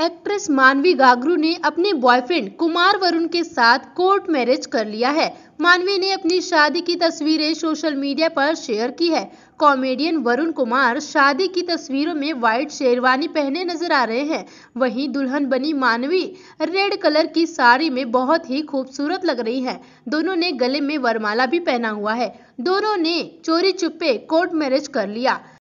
actress मानवी गागरू ने अपने बॉयफ्रेंड कुमार वरुण के साथ कोर्ट मैरिज कर लिया है मानवी ने अपनी शादी की तस्वीरें सोशल मीडिया पर शेयर की है कॉमेडियन वरुण कुमार शादी की तस्वीरों में व्हाइट शेरवानी पहने नजर आ रहे हैं वहीं दुल्हन बनी मानवी रेड कलर की साड़ी में बहुत ही खूबसूरत लग रही है दोनों ने गले में वरमाला भी पहना हुआ है दोनों ने चोरी चुप्पे कोर्ट मैरिज कर लिया